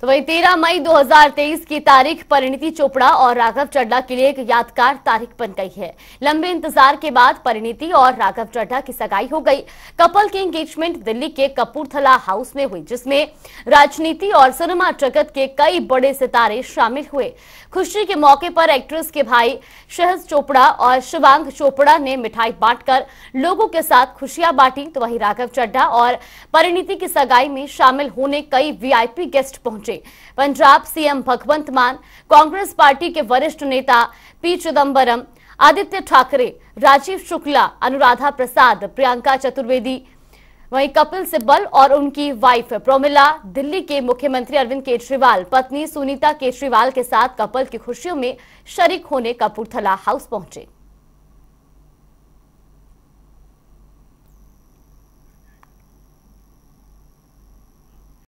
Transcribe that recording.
तो वही तेरह मई 2023 की तारीख परिणीति चोपड़ा और राघव चड्ढा के लिए एक यादगार तारीख बन गई है लंबे इंतजार के बाद परिणीति और राघव चड्ढा की सगाई हो गई कपल की एंगेजमेंट दिल्ली के कपूरथला हाउस में हुई जिसमें राजनीति और सिनेमा जगत के कई बड़े सितारे शामिल हुए खुशी के मौके पर एक्ट्रेस के भाई शहज चोपड़ा और शिवांग चोपड़ा ने मिठाई बांटकर लोगों के साथ खुशियां बांटी तो वही राघव चड्ढा और परिणीति की सगाई में शामिल होने कई वीआईपी गेस्ट पहुंचे पहुंचे पंजाब सीएम भगवंत मान कांग्रेस पार्टी के वरिष्ठ नेता पी चिदम्बरम आदित्य ठाकरे राजीव शुक्ला अनुराधा प्रसाद प्रियंका चतुर्वेदी वहीं कपिल सिब्बल और उनकी वाइफ प्रोमिला दिल्ली के मुख्यमंत्री अरविंद केजरीवाल पत्नी सुनीता केजरीवाल के साथ कपल की खुशियों में शरीक होने कपूरथला हाउस पहुंचे